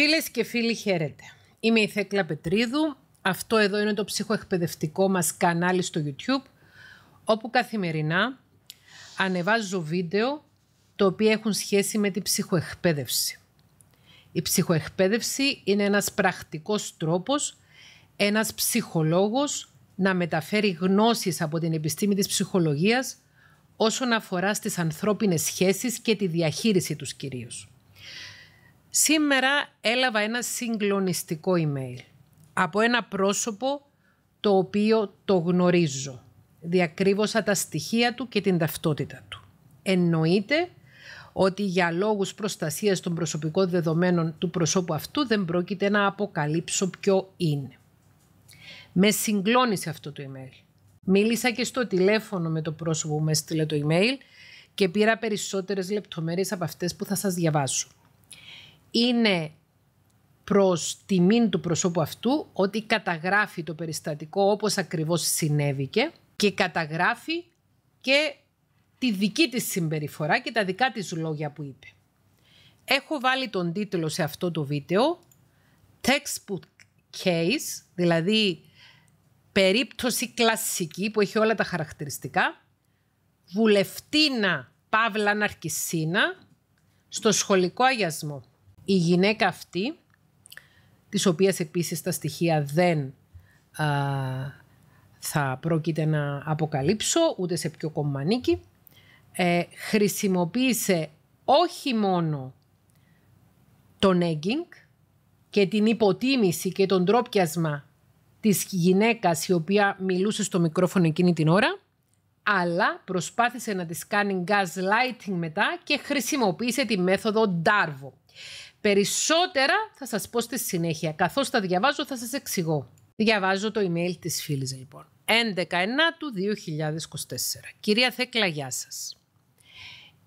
Φίλες και φίλοι χαίρετε. Είμαι η Θέκλα Πετρίδου. Αυτό εδώ είναι το ψυχοεκπαιδευτικό μας κανάλι στο YouTube, όπου καθημερινά ανεβάζω βίντεο τα οποία έχουν σχέση με την ψυχοεκπαίδευση. Η ψυχοεκπαίδευση είναι ένας πρακτικός τρόπος, ένας ψυχολόγος να μεταφέρει γνώσεις από την επιστήμη της ψυχολογίας όσον αφορά στις ανθρώπινες σχέσεις και τη διαχείριση τους κυρίως. Σήμερα έλαβα ένα συγκλονιστικό email από ένα πρόσωπο το οποίο το γνωρίζω. Διακρύβωσα τα στοιχεία του και την ταυτότητα του. Εννοείται ότι για λόγους προστασίας των προσωπικών δεδομένων του προσώπου αυτού δεν πρόκειται να αποκαλύψω ποιο είναι. Με συγκλώνησε αυτό το email. Μίλησα και στο τηλέφωνο με το πρόσωπο που με το email και πήρα περισσότερες λεπτομέρειες από αυτές που θα σας διαβάσω είναι προς τιμήν του προσώπου αυτού ότι καταγράφει το περιστατικό όπως ακριβώς συνέβηκε και καταγράφει και τη δική της συμπεριφορά και τα δικά της λόγια που είπε. Έχω βάλει τον τίτλο σε αυτό το βίντεο Textbook Case, δηλαδή περίπτωση κλασική που έχει όλα τα χαρακτηριστικά, βουλευτίνα Παύλα Ναρκισίνα στο σχολικό αγιασμό η γυναίκα αυτή, της οποίας επίσης τα στοιχεία δεν θα πρόκειται να αποκαλύψω, ούτε σε ποιο κομμανίκι, ε, χρησιμοποίησε όχι μόνο το νέγκινγκ και την υποτίμηση και τον τρόπιασμα της γυναίκας η οποία μιλούσε στο μικρόφωνο εκείνη την ώρα, αλλά προσπάθησε να της κάνει gaslighting μετά και χρησιμοποίησε τη μέθοδο Darvo. Περισσότερα θα σας πω στη συνέχεια. Καθώς τα διαβάζω θα σας εξηγώ. Διαβάζω το email της φίλης λοιπόν. 11 του 2024. Κυρία Θέκλα, γεια σας.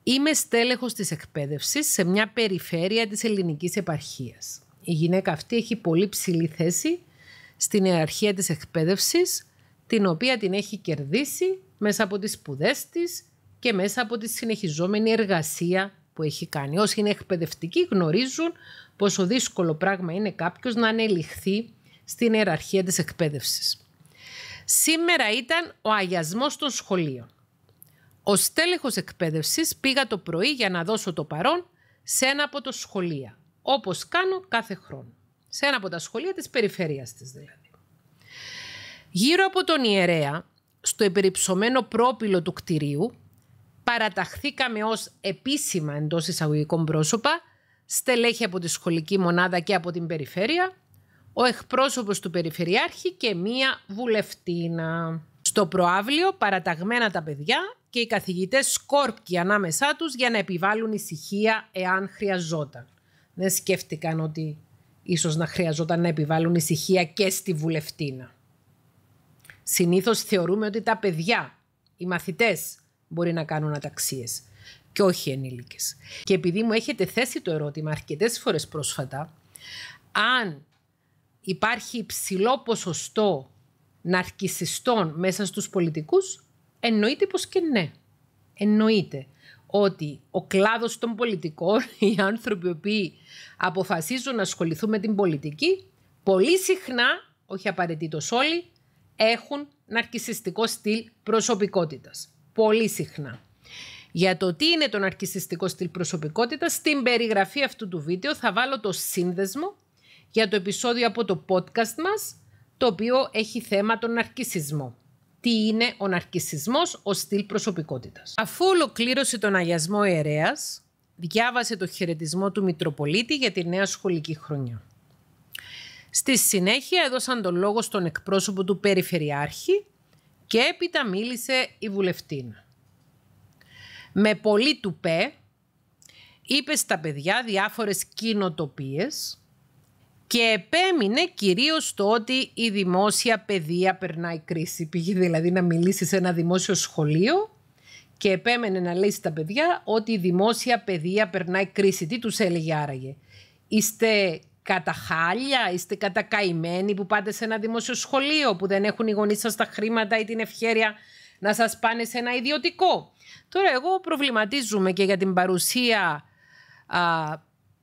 Είμαι στέλεχος της εκπαίδευσης σε μια περιφέρεια της ελληνικής επαρχίας. Η γυναίκα αυτή έχει πολύ ψηλή θέση στην ιεραρχία της εκπαίδευσης, την οποία την έχει κερδίσει μέσα από τις σπουδές της... και μέσα από τη συνεχιζόμενη εργασία που έχει κάνει. Όσοι είναι εκπαιδευτικοί γνωρίζουν πόσο δύσκολο πράγμα είναι κάποιος να ανεληχθεί στην ιεραρχία της εκπαίδευσης. Σήμερα ήταν ο αγιασμός των σχολείων. Ο στέλεχος εκπαίδευσης πήγα το πρωί για να δώσω το παρόν σε ένα από τα σχολεία, όπως κάνω κάθε χρόνο. Σε ένα από τα σχολεία της περιφέρειας της δηλαδή. Γύρω από τον ιερέα, στο υπερυψωμένο πρόπυλο του κτηρίου, παραταχθήκαμε ως επίσημα εντός εισαγωγικών πρόσωπα, στελέχη από τη σχολική μονάδα και από την περιφέρεια, ο εκπρόσωπος του Περιφερειάρχη και μία βουλευτήνα. Στο προάβλιο παραταγμένα τα παιδιά και οι καθηγητές σκόρπκι ανάμεσά τους για να επιβάλλουν ησυχία εάν χρειαζόταν. Δεν σκέφτηκαν ότι ίσως να χρειαζόταν να επιβάλλουν ησυχία και στη βουλευτήνα. Συνήθως θεωρούμε ότι τα παιδιά, οι μαθητές, μπορεί να κάνουν αταξίες και όχι ενήλικέ. Και επειδή μου έχετε θέσει το ερώτημα αρκετές φορές πρόσφατα, αν υπάρχει υψηλό ποσοστό ναρκισιστών μέσα στους πολιτικούς, εννοείται πως και ναι. Εννοείται ότι ο κλάδος των πολιτικών, οι άνθρωποι οποίοι αποφασίζουν να ασχοληθούν με την πολιτική, πολύ συχνά, όχι απαραίτητος όλοι, έχουν ναρκισιστικό στυλ προσωπικότητας πολύ συχνά. Για το τι είναι το ναρκισιστικό στυλ προσωπικότητας, στην περιγραφή αυτού του βίντεο θα βάλω το σύνδεσμο για το επεισόδιο από το podcast μας, το οποίο έχει θέμα τον ναρκισισμό. Τι είναι ο ναρκισισμός ο στυλ προσωπικότητας. Αφού ολοκλήρωσε τον αγιασμό ιερέας, διάβασε το χαιρετισμό του Μητροπολίτη για τη νέα σχολική χρονιά. Στη συνέχεια έδωσαν τον λόγο στον εκπρόσωπο του Περιφερειάρχη, και έπειτα μίλησε η βουλευτήνα Με πολύ τουπέ είπε στα παιδιά διάφορες κοινοτοπίες και επέμεινε κυρίως το ότι η δημόσια παιδεία περνάει κρίση. Πήγε δηλαδή να μιλήσει σε ένα δημόσιο σχολείο και επέμενε να λέει στα παιδιά ότι η δημόσια παιδεία περνάει κρίση. Τι τους έλεγε άραγε. Είστε καταχάλια, είστε κατακαημένοι που πάτε σε ένα δημόσιο σχολείο που δεν έχουν οι γονείς σας τα χρήματα ή την ευχαίρεια να σας πάνε σε ένα ιδιωτικό. Τώρα εγώ προβληματίζομαι και για την παρουσία α,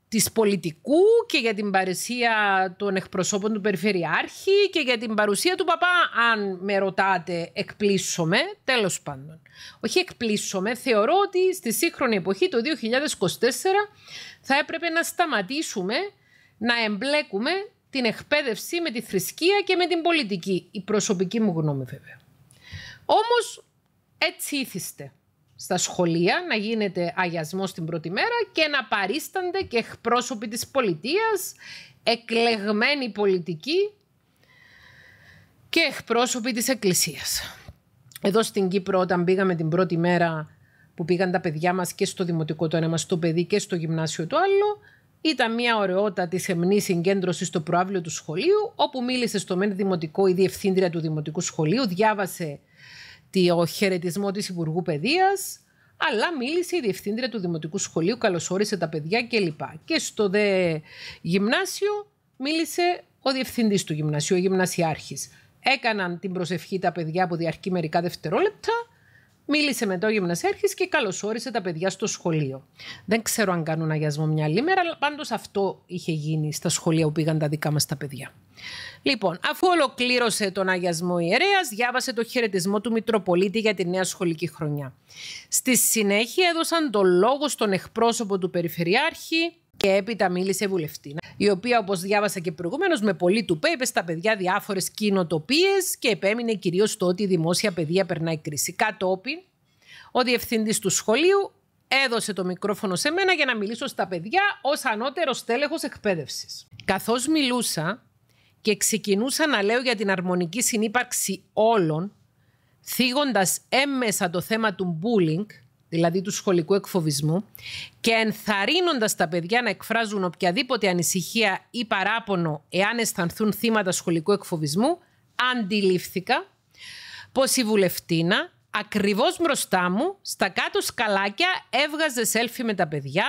της πολιτικού και για την παρουσία των εκπροσώπων του Περιφερειάρχη και για την παρουσία του παπά, αν με ρωτάτε, εκπλήσωμε τέλος πάντων. Όχι εκπλήσωμαι, θεωρώ ότι στη σύγχρονη εποχή το 2024 θα έπρεπε να σταματήσουμε να εμπλέκουμε την εκπαίδευση με τη θρησκεία και με την πολιτική. Η προσωπική μου γνώμη βέβαια. Όμως έτσι ήθιστε στα σχολεία να γίνεται αγιασμός την πρώτη μέρα και να παρίστανται και εκπρόσωποι της πολιτείας, εκλεγμένοι πολιτικοί και εκπρόσωποι της εκκλησίας. Εδώ στην Κύπρο όταν πήγαμε την πρώτη μέρα που πήγαν τα παιδιά μας και στο δημοτικό το ένα μας το παιδί και στο γυμνάσιο το άλλο, ήταν μια ωραιότατη σεμνή συγκέντρωσης στο προάβλιο του σχολείου, όπου μίλησε στο μεν δημοτικό η διευθύντρια του δημοτικού σχολείου, διάβασε το χαιρετισμό της Υπουργού Παιδείας, αλλά μίλησε η διευθύντρια του δημοτικού σχολείου, καλωσόρισε τα παιδιά κλπ. Και στο δε γυμνάσιο μίλησε ο διευθυντής του γυμνασίου, ο γυμνασιάρχης. Έκαναν την προσευχή τα παιδιά που διαρκεί μερικά δευτερόλεπτα Μίλησε με το γυμνασιάρχης και καλωσόρισε τα παιδιά στο σχολείο. Δεν ξέρω αν κάνουν αγιασμό μια άλλη μέρα, αλλά πάντως αυτό είχε γίνει στα σχολεία που πήγαν τα δικά μας τα παιδιά. Λοιπόν, αφού ολοκλήρωσε τον αγιασμό ιερέα, διάβασε το χαιρετισμό του Μητροπολίτη για τη νέα σχολική χρονιά. Στη συνέχεια έδωσαν το λόγο στον εκπρόσωπο του Περιφερειάρχη, και έπειτα μίλησε η βουλευτή, η οποία όπως διάβασα και προηγουμένως με πολύ του είπε στα παιδιά διάφορες κοινοτοπίες και επέμεινε κυρίως στο ότι η δημόσια παιδεία περνάει κρίση. Κατόπιν, ο διευθυντής του σχολείου έδωσε το μικρόφωνο σε μένα για να μιλήσω στα παιδιά ως ανώτερος τέλεχο εκπαίδευσης. Καθώς μιλούσα και ξεκινούσα να λέω για την αρμονική συνύπαρξη όλων, θίγοντας έμμεσα το θέμα του bullying, δηλαδή του σχολικού εκφοβισμού, και ενθαρρύνοντας τα παιδιά να εκφράζουν οποιαδήποτε ανησυχία ή παράπονο εάν αισθανθούν θύματα σχολικού εκφοβισμού, αντιλήφθηκα πως η βουλευτήνα, ακριβώς μπροστά μου, στα κάτω σκαλάκια, έβγαζε σέλφι με τα παιδιά,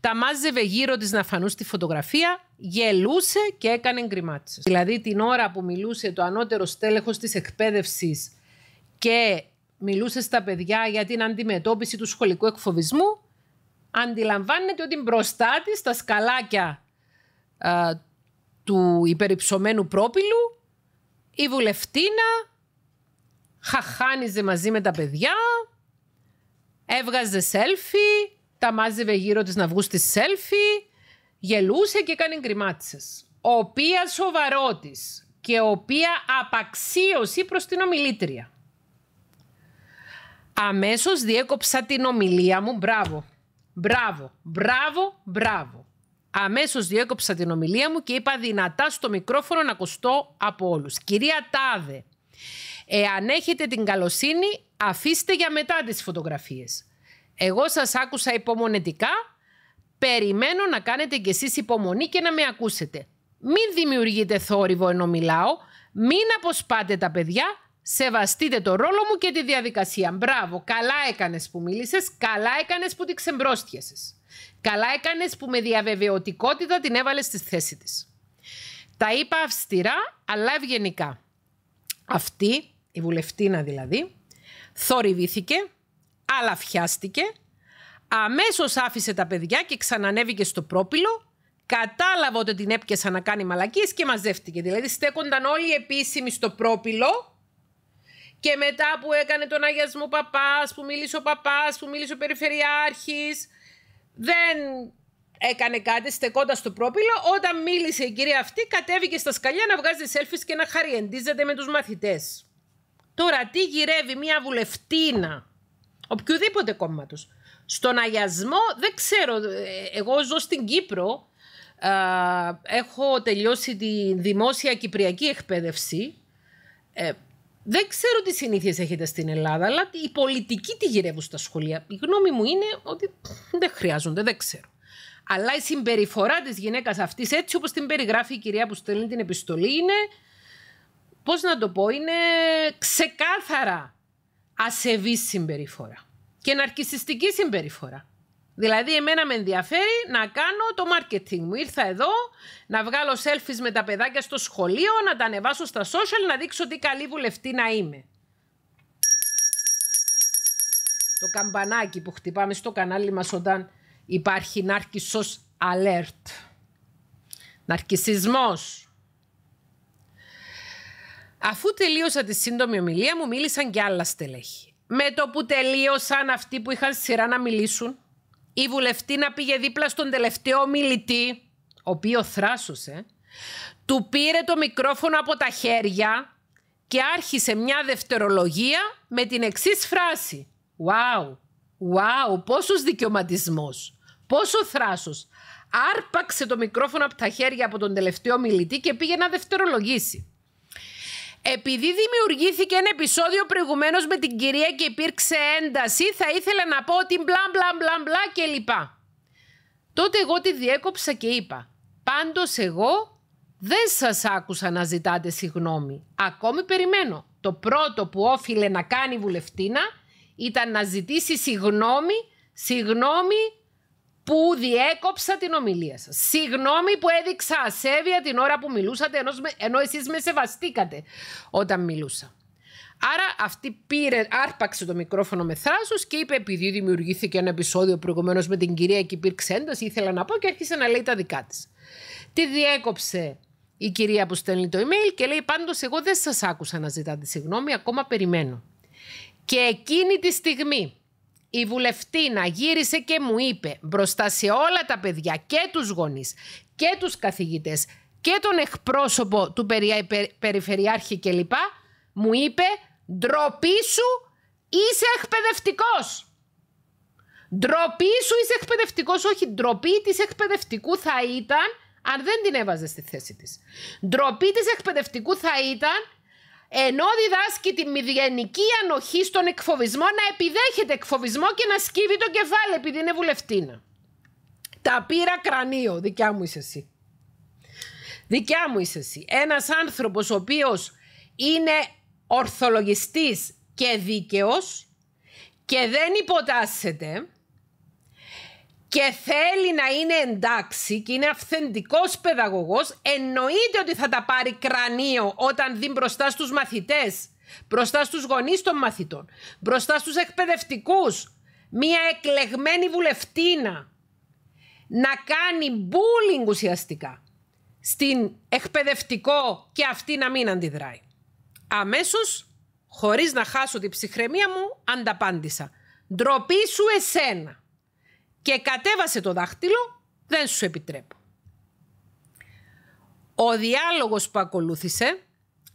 τα μάζευε γύρω της να φανούν στη φωτογραφία, γελούσε και έκανε γκριμάτσες. Δηλαδή την ώρα που μιλούσε το ανώτερο στέλεχος της εκπαίδευσης και μιλούσες στα παιδιά για την αντιμετώπιση του σχολικού εκφοβισμού, αντιλαμβάνεται ότι μπροστά της στα σκαλάκια α, του υπερυψωμένου πρόπυλου η βουλευτίνα χαχάνιζε μαζί με τα παιδιά, έβγαζε σέλφι, τα μάζευε γύρω της να βγουν στη σέλφι, γελούσε και έκανε γκριμάτσες. Οποία σοβαρότης και οποία απαξίωση προς την ομιλήτρια αμέσως διέκοψα την ομιλία μου. Μπράβο, μπράβο, μπράβο, μπράβο. Αμέσως διέκοψα την ομιλία μου και είπα δυνατά στο μικρόφωνο να ακουστώ από όλους. Κυρία Τάδε, εάν έχετε την καλοσύνη αφήστε για μετά τις φωτογραφίες. Εγώ σας άκουσα υπομονετικά, περιμένω να κάνετε κι εσείς υπομονή και να με ακούσετε. Μην δημιουργείτε θόρυβο ενώ μιλάω, μην αποσπάτε τα παιδιά, σεβαστείτε το ρόλο μου και τη διαδικασία. Μπράβο, καλά έκανες που μίλησες, καλά έκανες που τη ξεμπρόστιασες. Καλά έκανες που με διαβεβαιωτικότητα την έβαλες στη θέση της. Τα είπα αυστηρά, αλλά ευγενικά. Αυτή, η βουλευτήνα δηλαδή, θορυβήθηκε, αλλά αμέσως άφησε τα παιδιά και ξανανέβηκε στο πρόπυλο Κατάλαβε ότι την έπιασα να κάνει μαλακίες και μαζεύτηκε. Δηλαδή στέκονταν όλοι επίσημοι στο πρόπυλο και μετά που έκανε τον αγιασμό παπάς, που μίλησε ο παπάς, που μίλησε ο περιφερειάρχης, δεν έκανε κάτι στεκόντα στο πρόπυλο. Όταν μίλησε η κυρία αυτή, κατέβηκε στα σκαλιά να βγάζει selfies και να χαριεντίζεται με τους μαθητές. Τώρα, τι γυρεύει μια βουλευτίνα, οποιοδήποτε κόμματος. στον αγιασμό, δεν ξέρω, εγώ ζω στην Κύπρο, έχω τελειώσει τη δημόσια κυπριακή εκπαίδευση, ε, δεν ξέρω τι συνήθειες έχετε στην Ελλάδα, αλλά η πολιτική τη γυρεύουν στα σχολεία. Η γνώμη μου είναι ότι δεν χρειάζονται, δεν ξέρω. Αλλά η συμπεριφορά της γυναίκας αυτής, έτσι όπως την περιγράφει η κυρία που στέλνει την επιστολή, είναι. Πώς να το πω, είναι ξεκάθαρα ασεβής συμπεριφορά και ναρκιστική συμπεριφορά. Δηλαδή, εμένα με ενδιαφέρει να κάνω το marketing μου. Ήρθα εδώ να βγάλω selfies με τα παιδάκια στο σχολείο, να τα ανεβάσω στα social, να δείξω τι καλή βουλευτή να είμαι. Το καμπανάκι που χτυπάμε στο κανάλι μας όταν υπάρχει ναρκισσός alert. Ναρκισισμός. Αφού τελείωσα τη σύντομη ομιλία μου, μίλησαν και άλλα στελέχη. Με το που τελείωσαν αυτοί που είχαν σειρά να μιλήσουν, η βουλευτή να πήγε δίπλα στον τελευταίο μιλητή, ο οποίος θράσωσε, του πήρε το μικρόφωνο από τα χέρια και άρχισε μια δευτερολογία με την εξής φράση. Wow, wow, πόσος δικαιωματισμός, πόσο θράσος. Άρπαξε το μικρόφωνο από τα χέρια από τον τελευταίο μιλητή και πήγε να δευτερολογήσει. Επειδή δημιουργήθηκε ένα επεισόδιο προηγουμένως με την κυρία και υπήρξε ένταση, θα ήθελα να πω ότι μπλα μπλα μπλα μπλα κλπ. Τότε εγώ τη διέκοψα και είπα, πάντως εγώ δεν σας άκουσα να ζητάτε συγγνώμη. Ακόμη περιμένω. Το πρώτο που όφιλε να κάνει η βουλευτίνα ήταν να ζητήσει συγγνώμη, συγγνώμη, που διέκοψα την ομιλία σας. Συγγνώμη που έδειξα ασέβεια την ώρα που μιλούσατε, ενώ, ενώ εσείς με σεβαστήκατε όταν μιλούσα. Άρα αυτή πήρε, άρπαξε το μικρόφωνο με θράσος και είπε: Επειδή δημιουργήθηκε ένα επεισόδιο προηγουμένως με την κυρία και υπήρξε ένταση, ήθελα να πω και άρχισε να λέει τα δικά της. Τη διέκοψε η κυρία που στέλνει το email και λέει: Πάντως, εγώ δεν σας άκουσα να ζητάτε συγγνώμη, ακόμα περιμένω. Και εκείνη τη στιγμή η βουλευτήνα γύρισε και μου είπε μπροστά σε όλα τα παιδιά και τους γονείς και τους καθηγητές και τον εκπρόσωπο του περιφερειάρχη κλπ. Μου είπε ντροπή σου είσαι εκπαιδευτικός. Ντροπή σου είσαι εκπαιδευτικός, όχι ντροπή της εκπαιδευτικού θα ήταν αν δεν την έβαζε στη θέση της. Ντροπή της εκπαιδευτικού θα ήταν ενώ διδάσκει τη μηδιανική ανοχή στον εκφοβισμό να επιδέχεται εκφοβισμό και να σκύβει το κεφάλι επειδή είναι βουλευτήνα. Τα πήρα κρανίο, δικιά μου είσαι εσύ. Δικιά μου είσαι εσύ. Ένας άνθρωπος ο οποίος είναι ορθολογιστής και δίκαιος και δεν υποτάσσεται και θέλει να είναι εντάξει και είναι αυθεντικός παιδαγωγός, εννοείται ότι θα τα πάρει κρανίο όταν δει μπροστά στους μαθητές, μπροστά στους γονείς των μαθητών, μπροστά στους εκπαιδευτικούς, μία εκλεγμένη βουλευτίνα να κάνει bullying ουσιαστικά στην εκπαιδευτικό και αυτή να μην αντιδράει. Αμέσως, χωρίς να χάσω την ψυχραιμία μου, ανταπάντησα. Ντροπή σου εσένα και κατέβασε το δάχτυλο, δεν σου επιτρέπω. Ο διάλογος που ακολούθησε,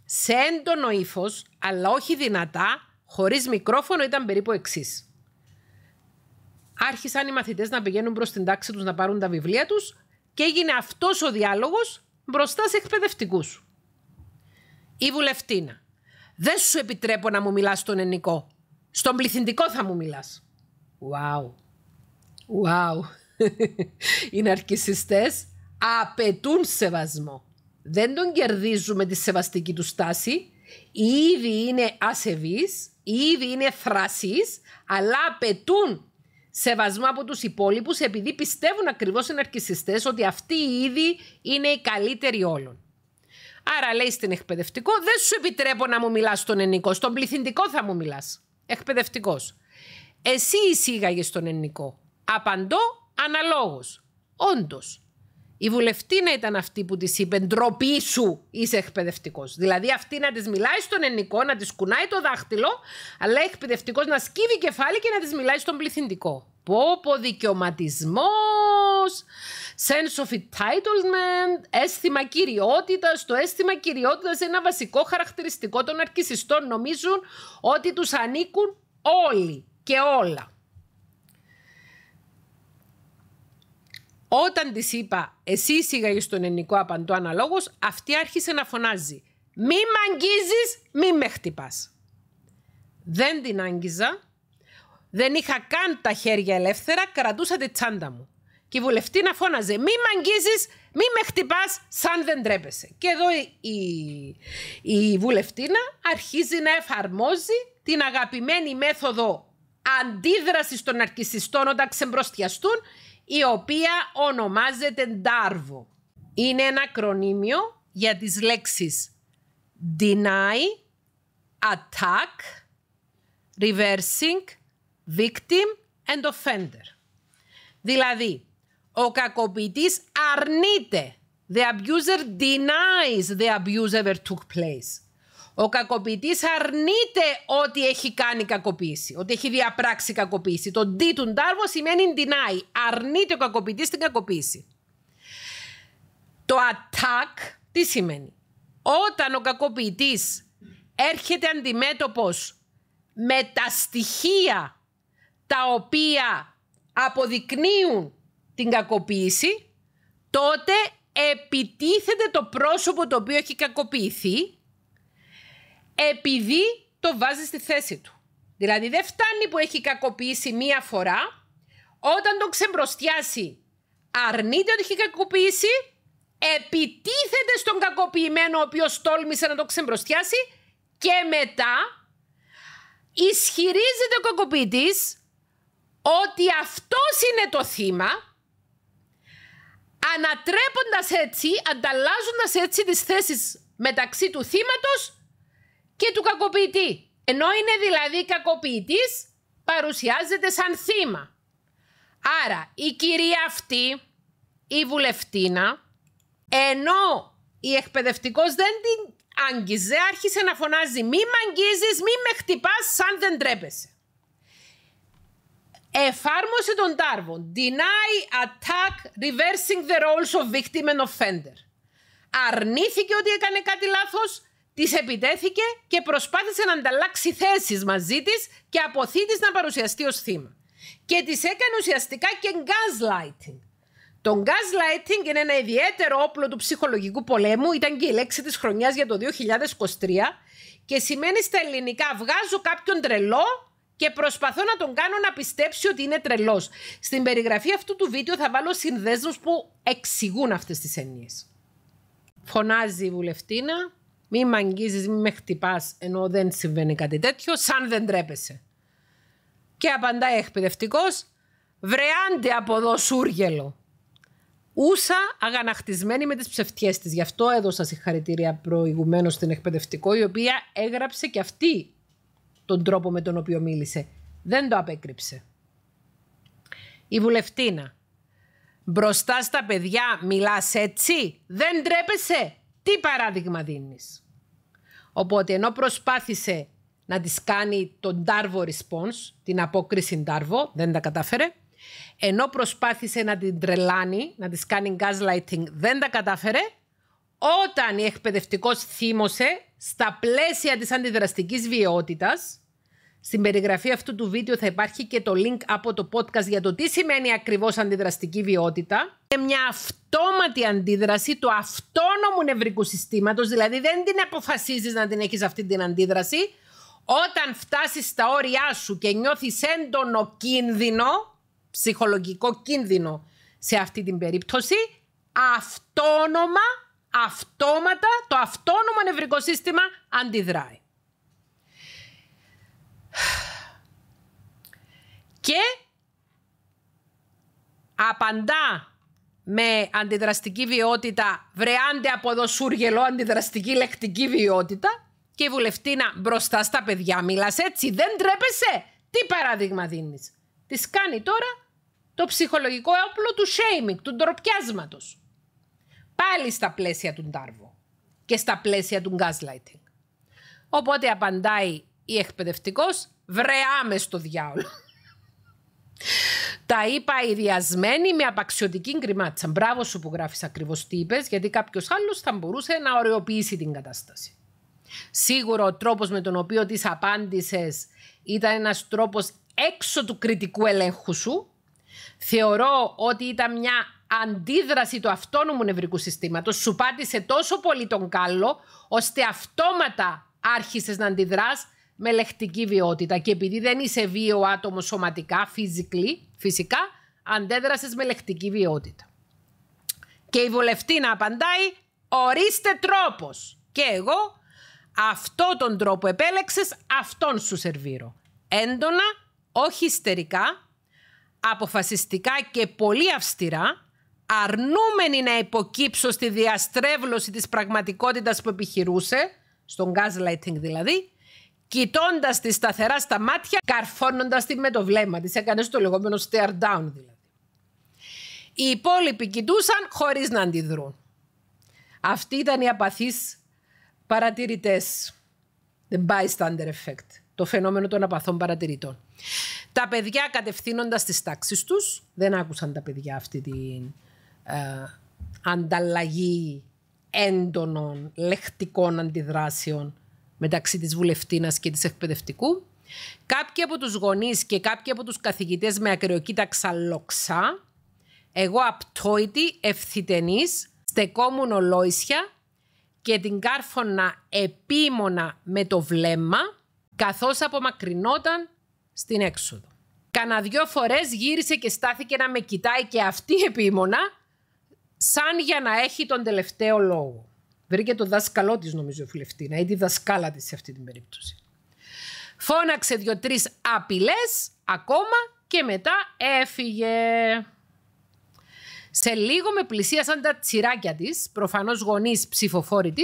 σε έντονο ύφος, αλλά όχι δυνατά, χωρίς μικρόφωνο, ήταν περίπου εξής. Άρχισαν οι μαθητές να πηγαίνουν προς την τάξη τους να πάρουν τα βιβλία τους και έγινε αυτός ο διάλογος μπροστά σε εκπαιδευτικούς. Η βουλευτίνα. Δεν σου επιτρέπω να μου μιλάς στον ενικό. Στον πληθυντικό θα μου μιλάς. Wow. Οι ναρκισιστές απαιτούν σεβασμό. Δεν τον κερδίζουμε τη σεβαστική του στάση. Ήδη είναι ασεβείς, ήδη είναι θρασείς, αλλά απαιτούν σεβασμό από τους υπόλοιπους, επειδή πιστεύουν ακριβώς οι ναρκισιστές ότι αυτοί ήδη είναι οι καλύτεροι όλων. Άρα λέει στην εκπαιδευτικό, δεν σου επιτρέπω να μου μιλάς στον ενικό, στον πληθυντικό θα μου μιλάς. Εκπαιδευτικός. Εσύ εισήγαγες στον ενικό. Απαντώ αναλόγως. Όντως, η βουλευτή να ήταν αυτή που της είπε: Ντροπή σου είσαι εκπαιδευτικός. Δηλαδή αυτή να της μιλάει στον ενικό να της κουνάει το δάχτυλο, αλλά εκπαιδευτικός να σκύβει κεφάλι και να της μιλάει στον πληθυντικό. Πόπο δικαιωματισμός, sense of entitlement, αίσθημα κυριότητας. Το αίσθημα κυριότητας είναι ένα βασικό χαρακτηριστικό των αρκισιστών. Νομίζουν ότι τους ανήκουν όλοι και όλα. Όταν της είπα, εσύ σιγά στον ελληνικό απαντού αναλόγως, αυτή άρχισε να φωνάζει. Μη με αγγίζεις, μη με χτυπάς. Δεν την άγγιζα. Δεν είχα καν τα χέρια ελεύθερα, κρατούσα τη τσάντα μου. Και η βουλευτή να φώναζε: Μη με αγγίζεις, μη με χτυπάς, σαν δεν τρέπεσαι. Και εδώ η, η βουλευτήνα αρχίζει να εφαρμόζει την αγαπημένη μέθοδο αντίδρασης των αρκισιστών όταν ξεμπροστιαστούν η οποία ονομάζεται DARVO. Είναι ένα ακρονίμιο για τις λέξεις deny, attack, reversing, victim and offender. Δηλαδή, ο κακοποιητής αρνείται. The abuser denies the abuse ever took place. Ο κακοποιητής αρνείται ότι έχει κάνει κακοποίηση, ότι έχει διαπράξει κακοποίηση. Το D του Ντάρβο σημαίνει deny. Αρνείται ο κακοποιητής την κακοποίηση. Το attack τι σημαίνει. Όταν ο κακοποιητής έρχεται αντιμέτωπος με τα στοιχεία τα οποία αποδεικνύουν την κακοποίηση, τότε επιτίθεται το πρόσωπο το οποίο έχει κακοποιηθεί επειδή το βάζει στη θέση του. Δηλαδή δεν φτάνει που έχει κακοποιήσει μία φορά, όταν τον ξεμπροστιάσει αρνείται ότι έχει κακοποιήσει, επιτίθεται στον κακοποιημένο ο οποίος τόλμησε να τον ξεμπροστιάσει και μετά ισχυρίζεται ο κακοποιητής ότι αυτός είναι το θύμα, ανατρέποντας έτσι, ανταλλάζοντας έτσι τις θέσεις μεταξύ του θύματος και του κακοποιητή. Ενώ είναι δηλαδή κακοποιητής, παρουσιάζεται σαν θύμα. Άρα η κυρία αυτή, η Βουλευτήνα, ενώ η εκπαιδευτικός δεν την άγγιζε, άρχισε να φωνάζει «Μη με αγγίζεις, μη με χτυπάς, σαν δεν τρέπεσαι». Εφάρμοσε τον τάρβο. Deny, attack, reversing the roles of victim and offender. Αρνήθηκε ότι έκανε κάτι λάθος, Της επιτέθηκε και προσπάθησε να ανταλλάξει θέσεις μαζί της και αποθεί να παρουσιαστεί ως θύμα. Και της έκανε ουσιαστικά και gaslighting. Το gaslighting είναι ένα ιδιαίτερο όπλο του ψυχολογικού πολέμου, ήταν και η λέξη της χρονιάς για το 2023 και σημαίνει στα ελληνικά βγάζω κάποιον τρελό και προσπαθώ να τον κάνω να πιστέψει ότι είναι τρελός. Στην περιγραφή αυτού του βίντεο θα βάλω συνδέσμους που εξηγούν αυτές τις έννοιες. Φωνάζει η μη με αγγίζει, μη με χτυπάς, ενώ δεν συμβαίνει κάτι τέτοιο, σαν δεν τρέπεσαι. Και απαντάει εκπαιδευτικός, βρεάντε από εδώ σούργελο. Ούσα αγαναχτισμένη με τις ψευτιές της. Γι' αυτό έδωσα συγχαρητήρια προηγουμένως στην εκπαιδευτικό, η οποία έγραψε και αυτή τον τρόπο με τον οποίο μίλησε. Δεν το απέκρυψε. Η βουλευτίνα. Μπροστά στα παιδιά μιλάς έτσι. Δεν τρέπεσαι. Τι παράδειγμα δίνεις. Οπότε ενώ προσπάθησε να της κάνει τον Darvo response, την απόκριση Darvo, δεν τα κατάφερε. Ενώ προσπάθησε να την τρελάνει, να της κάνει gaslighting, δεν τα κατάφερε. Όταν η εκπαιδευτικός θύμωσε στα πλαίσια της αντιδραστικής βιαιότητας, στην περιγραφή αυτού του βίντεο θα υπάρχει και το link από το podcast για το τι σημαίνει ακριβώς αντιδραστική βιότητα. Είναι μια αυτόματη αντίδραση του αυτόνομου νευρικού συστήματος, δηλαδή δεν την αποφασίζεις να την έχεις αυτή την αντίδραση. Όταν φτάσεις στα όρια σου και νιώθεις έντονο κίνδυνο, ψυχολογικό κίνδυνο σε αυτή την περίπτωση, αυτόνομα, αυτόματα, το αυτόνομο νευρικό σύστημα αντιδράει. Και απαντά με αντιδραστική βιότητα, βρεάντε από εδώ σούργελο αντιδραστική λεκτική βιότητα και η βουλευτήνα μπροστά στα παιδιά μιλάς έτσι, δεν τρέπεσαι. Τι παράδειγμα δίνεις. Της κάνει τώρα το ψυχολογικό όπλο του shaming, του ντροπιάσματος. Πάλι στα πλαίσια του Ντάρβο και στα πλαίσια του gaslighting. Οπότε απαντάει ή εκπαιδευτικός, βρεάμε στο διάολο. Τα είπα ιδιασμένη με απαξιωτική γκριμάτσα. Μπράβο σου που γράφεις ακριβώς τι είπες, γιατί κάποιος άλλος θα μπορούσε να ωρεοποιήσει την κατάσταση. Σίγουρα ο τρόπος με τον οποίο τη απάντησες ήταν ένας τρόπος έξω του κριτικού ελέγχου σου. Θεωρώ ότι ήταν μια αντίδραση του αυτόνομου νευρικού συστήματος. Σου πάτησε τόσο πολύ τον κάλλο, ώστε αυτόματα άρχισες να αντιδράς με λεκτική βιότητα. Και επειδή δεν είσαι βίαιο άτομο σωματικά, physically, φυσικά, αντέδρασες με λεκτική βιότητα. Και η βουλευτή να απαντάει, ορίστε τρόπος. Και εγώ, αυτό τον τρόπο επέλεξες, αυτόν σου σερβίρω. Έντονα, όχι ιστερικά, αποφασιστικά και πολύ αυστηρά, αρνούμενη να υποκύψω στη διαστρέβλωση της πραγματικότητας που επιχειρούσε, στον gaslighting δηλαδή, κοιτώντας τη σταθερά στα μάτια, καρφώνοντας τη με το βλέμμα της. Έκανες το λεγόμενο stare down δηλαδή. Οι υπόλοιποι κοιτούσαν χωρίς να αντιδρούν. Αυτοί ήταν οι απαθείς παρατηρητές. The bystander effect. Το φαινόμενο των απαθών παρατηρητών. Τα παιδιά κατευθύνοντας τις τάξεις τους, δεν άκουσαν τα παιδιά αυτή την ε, ανταλλαγή έντονων λεκτικών αντιδράσεων μεταξύ της βουλευτίνας και της εκπαιδευτικού. Κάποιοι από τους γονείς και κάποιοι από τους καθηγητές με ακρεοκοίταξα λόξα. Εγώ απτόητη, ευθυτενής, στεκόμουν ολόησια και την κάρφωνα επίμονα με το βλέμμα, καθώς απομακρυνόταν στην έξοδο. Κανα δυο φορές γύρισε και στάθηκε να με κοιτάει και αυτή επίμονα, σαν για να έχει τον τελευταίο λόγο. Βρήκε το δάσκαλό της, νομίζω, Φιλευτίνα, ή τη δασκάλα της σε αυτή την περίπτωση. Φώναξε δύο-τρει απειλές ακόμα και μετά έφυγε. Σε λίγο με πλησίασαν τα τσιράκια της, προφανώς γονείς ψηφοφόροι της,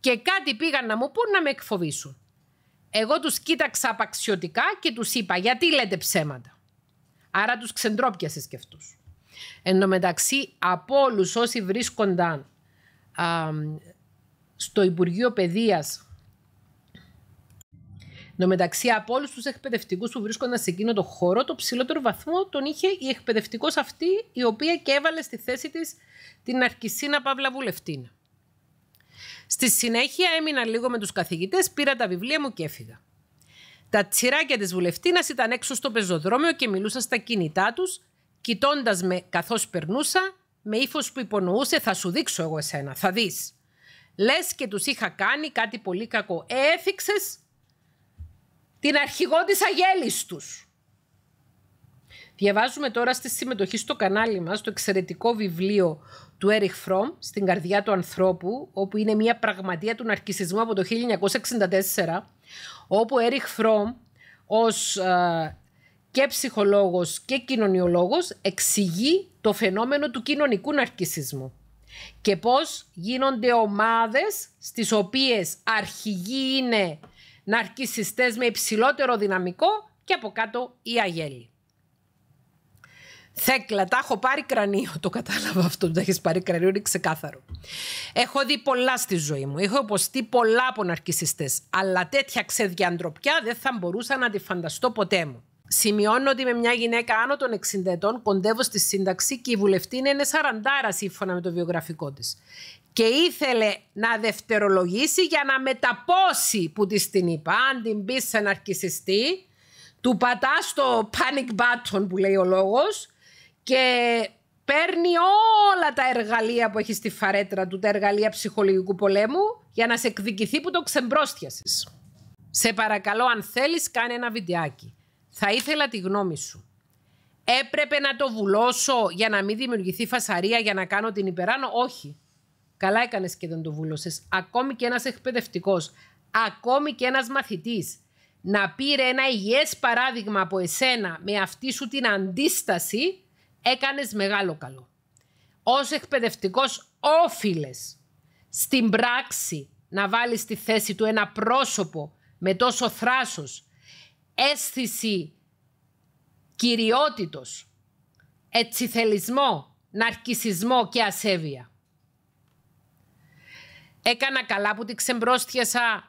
και κάτι πήγαν να μου πούν να με εκφοβήσουν. Εγώ τους κοίταξα απαξιωτικά και τους είπα γιατί λέτε ψέματα. Άρα τους ξεντρόπιασες και αυτούς. Εν τω μεταξύ από όλους όσοι βρίσκονταν στο Υπουργείο Παιδείας ενώ μεταξύ, από όλους τους εκπαιδευτικούς που βρίσκονταν σε εκείνο το χώρο, το ψηλότερο βαθμό τον είχε η εκπαιδευτικός αυτή, η οποία και έβαλε στη θέση της την Αρκισίνα Παύλα Βουλευτίνα. Στη συνέχεια έμεινα λίγο με τους καθηγητές, πήρα τα βιβλία μου και έφυγα. Τα τσιράκια της Βουλευτίνας ήταν έξω στο πεζοδρόμιο και μιλούσαν στα κινητά τους, κοιτώντας με καθώς περνούσα με ύφος που υπονοούσε θα σου δείξω εγώ εσένα, θα δεις. Λες και τους είχα κάνει κάτι πολύ κακό. Ε, έφυξες την αρχηγό της αγέλης τους. Διαβάζουμε τώρα στη συμμετοχή στο κανάλι μας το εξαιρετικό βιβλίο του Έριχ Φρόμ «Στην καρδιά του ανθρώπου» όπου είναι μια πραγματεία του ναρκισισμού από το 1964 όπου Έριχ Φρόμ ως ε, και ψυχολόγος και κοινωνιολόγος εξηγεί το φαινόμενο του κοινωνικού ναρκισισμού και πώς γίνονται ομάδες στις οποίες αρχηγοί είναι ναρκισιστές με υψηλότερο δυναμικό και από κάτω οι αγέλοι. Θέκλα, τα έχω πάρει κρανίο, το κατάλαβα αυτό, τα έχεις πάρει κρανίο, είναι ξεκάθαρο. Έχω δει πολλά στη ζωή μου, έχω υποστεί πολλά από ναρκισιστές, αλλά τέτοια ξεδιαντροπιά δεν θα μπορούσα να τη φανταστώ ποτέ μου. Σημειώνω ότι με μια γυναίκα άνω των 60 ετών κοντεύω στη σύνταξη και η βουλευτή είναι 40 σύμφωνα με το βιογραφικό της. Και ήθελε να δευτερολογήσει για να μεταπώσει που της την είπα. Αν την πεις σε αρχισιστή, του πατά στο panic button που λέει ο λόγος. και παίρνει όλα τα εργαλεία που έχει στη φαρέτρα του, τα εργαλεία ψυχολογικού πολέμου, για να σε εκδικηθεί που το ξεμπρόστιασες. Σε παρακαλώ αν θέλεις, κάνε ένα βιντεάκι. Θα ήθελα τη γνώμη σου. Έπρεπε να το βουλώσω για να μην δημιουργηθεί φασαρία για να κάνω την υπεράνω. Όχι. Καλά έκανες και δεν το βούλωσες. Ακόμη και ένας εκπαιδευτικός, ακόμη και ένας μαθητής να πήρε ένα υγιές παράδειγμα από εσένα με αυτή σου την αντίσταση, έκανες μεγάλο καλό. Ως εκπαιδευτικός, όφιλες στην πράξη να βάλεις στη θέση του ένα πρόσωπο με τόσο θράσος αίσθηση κυριότητος, ετσιθελισμό, ναρκισισμό και ασέβεια. Έκανα καλά που την ξεμπρόστιασα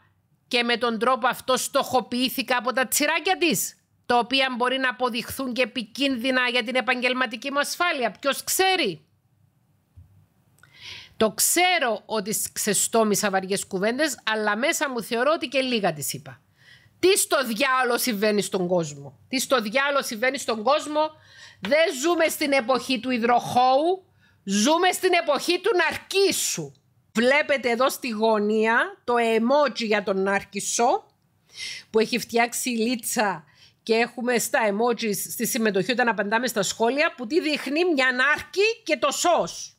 και με τον τρόπο αυτό στοχοποιήθηκα από τα τσιράκια της, τα οποία μπορεί να αποδειχθούν και επικίνδυνα για την επαγγελματική μου ασφάλεια. Ποιος ξέρει. Το ξέρω ότι ξεστόμισα βαριές κουβέντες, αλλά μέσα μου θεωρώ ότι και λίγα τις είπα. Τι στο διάολο συμβαίνει στον κόσμο. Τι στο διάολο συμβαίνει στον κόσμο. Δεν ζούμε στην εποχή του υδροχώου. Ζούμε στην εποχή του ναρκίσου. Βλέπετε εδώ στη γωνία το emoji για τον ναρκισό που έχει φτιάξει η Λίτσα και έχουμε στα emojis στη συμμετοχή όταν απαντάμε στα σχόλια που τη δείχνει μια νάρκη και το σως.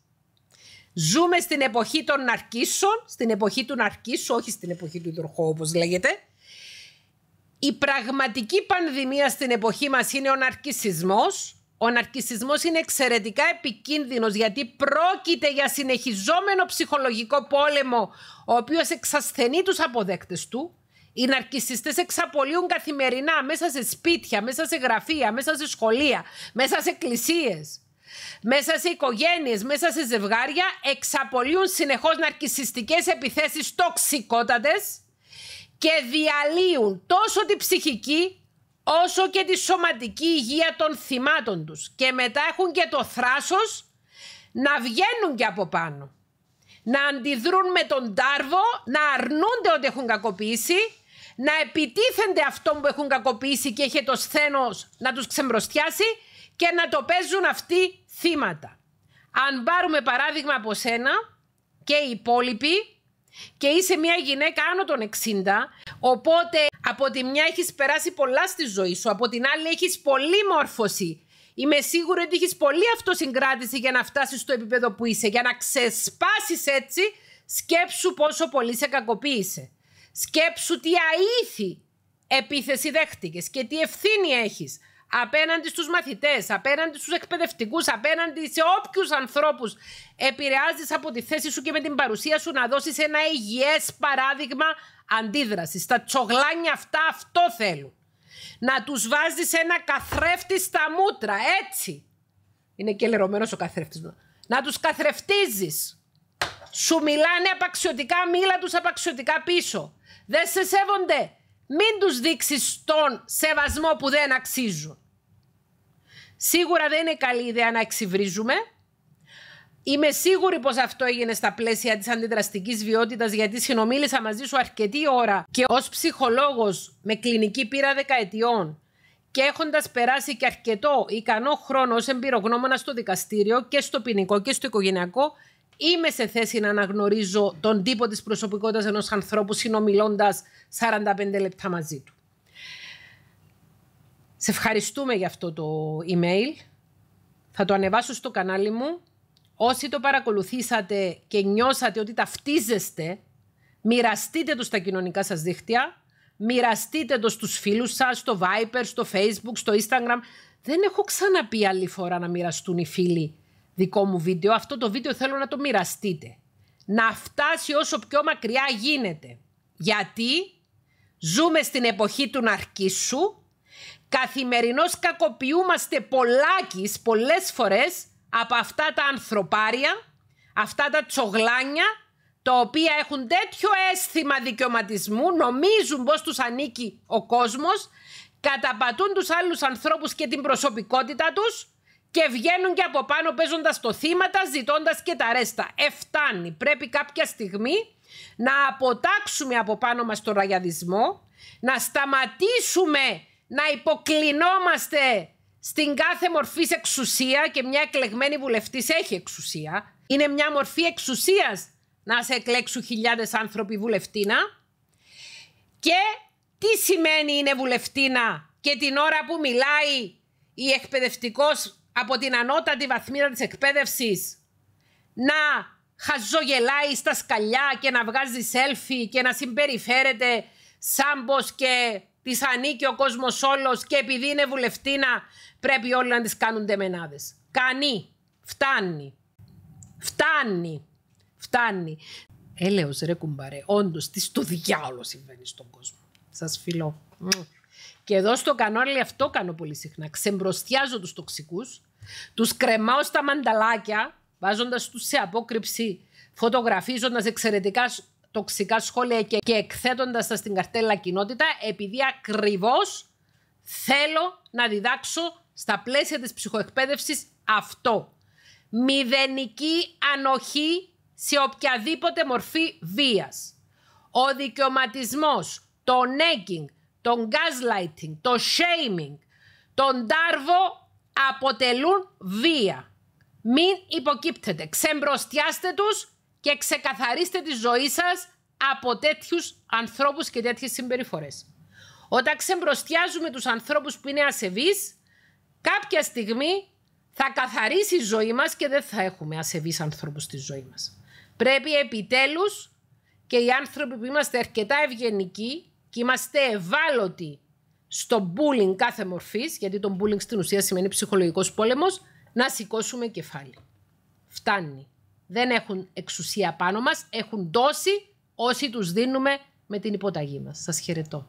Ζούμε στην εποχή των ναρκίσων, στην εποχή του ναρκίσου, όχι στην εποχή του υδροχώου όπως λέγεται η πραγματική πανδημία στην εποχή μας είναι ο ναρκισισμός. Ο ναρκισισμός είναι εξαιρετικά επικίνδυνος γιατί πρόκειται για συνεχιζόμενο ψυχολογικό πόλεμο ο οποίος εξασθενεί τους αποδέκτες του. Οι ναρκισιστές εξαπολύουν καθημερινά μέσα σε σπίτια, μέσα σε γραφεία, μέσα σε σχολεία, μέσα σε εκκλησίες, μέσα σε οικογένειες, μέσα σε ζευγάρια. Εξαπολύουν συνεχώς ναρκισιστικές επιθέσεις τοξικότατες και διαλύουν τόσο τη ψυχική όσο και τη σωματική υγεία των θυμάτων τους και μετά έχουν και το θράσος να βγαίνουν και από πάνω. Να αντιδρούν με τον τάρβο, να αρνούνται ότι έχουν κακοποιήσει, να επιτίθενται αυτό που έχουν κακοποιήσει και έχει το σθένος να τους ξεμπροστιάσει και να το παίζουν αυτοί θύματα. Αν πάρουμε παράδειγμα από σένα και οι υπόλοιποι, και είσαι μια γυναίκα άνω των 60, οπότε από τη μια έχεις περάσει πολλά στη ζωή σου, από την άλλη έχεις πολύ μόρφωση. Είμαι σίγουρη ότι έχεις πολύ αυτοσυγκράτηση για να φτάσεις στο επίπεδο που είσαι, για να ξεσπάσεις έτσι, σκέψου πόσο πολύ σε κακοποίησε. Σκέψου τι αήθη επίθεση δέχτηκες και τι ευθύνη έχεις απέναντι στους μαθητές, απέναντι στους εκπαιδευτικούς, απέναντι σε όποιους ανθρώπους επηρεάζεις από τη θέση σου και με την παρουσία σου να δώσεις ένα υγιές παράδειγμα αντίδρασης. Τα τσογλάνια αυτά αυτό θέλουν. Να τους βάζεις ένα καθρέφτη στα μούτρα, έτσι. Είναι και λερωμένος ο καθρέφτης μου. Ναι. Να τους καθρεφτίζεις. Σου μιλάνε απαξιωτικά, μίλα τους απαξιωτικά πίσω. Δεν σε σέβονται. Μην τους δείξεις τον σεβασμό που δεν αξίζουν. Σίγουρα δεν είναι καλή ιδέα να εξυβρίζουμε. Είμαι σίγουρη πως αυτό έγινε στα πλαίσια της αντιδραστικής βιότητας, γιατί συνομίλησα μαζί σου αρκετή ώρα και ως ψυχολόγος με κλινική πείρα δεκαετιών και έχοντας περάσει και αρκετό ικανό χρόνο ως εμπειρογνώμονα στο δικαστήριο και στο ποινικό και στο οικογενειακό, είμαι σε θέση να αναγνωρίζω τον τύπο της προσωπικότητας ενός ανθρώπου συνομιλώντας 45 λεπτά μαζί του. Σε ευχαριστούμε για αυτό το email. Θα το ανεβάσω στο κανάλι μου. Όσοι το παρακολουθήσατε και νιώσατε ότι ταυτίζεστε, μοιραστείτε το στα κοινωνικά σας δίχτυα, μοιραστείτε το στους φίλους σας, στο Viper, στο Facebook, στο Instagram. Δεν έχω ξαναπεί άλλη φορά να μοιραστούν οι φίλοι δικό μου βίντεο. Αυτό το βίντεο θέλω να το μοιραστείτε. Να φτάσει όσο πιο μακριά γίνεται. Γιατί ζούμε στην εποχή του ναρκίσου καθημερινώς κακοποιούμαστε πολλάκις πολλές φορές από αυτά τα ανθρωπάρια, αυτά τα τσογλάνια, τα οποία έχουν τέτοιο αίσθημα δικαιωματισμού, νομίζουν πως τους ανήκει ο κόσμος, καταπατούν τους άλλους ανθρώπους και την προσωπικότητα τους και βγαίνουν και από πάνω παίζοντας το θύματα, ζητώντας και τα ρέστα. Εφτάνει. Πρέπει κάποια στιγμή να αποτάξουμε από πάνω μας τον ραγιαδισμό, να σταματήσουμε να υποκλεινόμαστε στην κάθε μορφής εξουσία και μια εκλεγμένη βουλευτής έχει εξουσία. Είναι μια μορφή εξουσίας να σε εκλέξουν χιλιάδες άνθρωποι βουλευτήνα. Και τι σημαίνει είναι βουλευτήνα και την ώρα που μιλάει η εκπαιδευτικός από την ανώτατη βαθμίδα της εκπαίδευσης: να χαζογελάει στα σκαλιά και να βγάζει selfie και να συμπεριφέρεται σαν και Της ανήκει ο κόσμος όλος και επειδή είναι βουλευτήνα, πρέπει όλοι να τις κάνουν τεμενάδε. Κανεί. Φτάνει. Φτάνει. Φτάνει. Έλεος ρε κουμπαρέ, όντως τι στο διάολο συμβαίνει στον κόσμο. Σας φιλώ. Και εδώ στο κανάλι αυτό κάνω πολύ συχνά. Ξεμπροστιάζω τους τοξικούς, τους κρεμάω στα μανταλάκια, βάζοντας τους σε απόκρυψη, φωτογραφίζοντας εξαιρετικά τοξικά σχόλια και, και εκθέτοντας τα στην καρτέλα κοινότητα, επειδή ακριβώς θέλω να διδάξω στα πλαίσια της ψυχοεκπαίδευσης αυτό. Μηδενική ανοχή σε οποιαδήποτε μορφή βίας. Ο δικαιωματισμός, το νέγκινγκ, το gaslighting, το shaming, τον τάρβο αποτελούν βία. Μην υποκύπτετε. Ξεμπροστιάστε τους και ξεκαθαρίστε τη ζωή σας από τέτοιους ανθρώπους και τέτοιες συμπεριφορές. Όταν ξεμπροστιάζουμε τους ανθρώπους που είναι ασεβείς, κάποια στιγμή θα καθαρίσει η ζωή μας και δεν θα έχουμε ασεβείς ανθρώπους στη ζωή μας. Πρέπει επιτέλους και οι άνθρωποι που είμαστε αρκετά ευγενικοί και είμαστε ευάλωτοι στο bullying κάθε μορφής, γιατί το bullying στην ουσία σημαίνει ψυχολογικός πόλεμος, να σηκώσουμε κεφάλι. Φτάνει δεν έχουν εξουσία πάνω μας, έχουν δώσει όσοι τους δίνουμε με την υποταγή μας. Σας χαιρετώ.